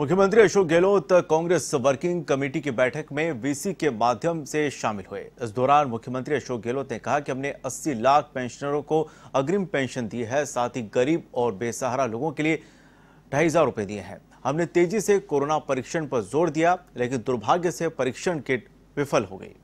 मुख्यमंत्री Ashok Gehlot Congress working committee की बैठक में वीसी के माध्यम से शामिल हुए इस दौरान मुख्यमंत्री अशोक गहलोत ने कहा कि हमने 80 लाख पेंशनरों को अग्रिम पेंशन दी है साथ ही गरीब और बेसहारा लोगों के लिए ढाई हजार रुपए दिए हैं हमने तेजी से कोरोना परीक्षण पर जोर दिया लेकिन दुर्भाग्य से परीक्षण किट विफल हो गई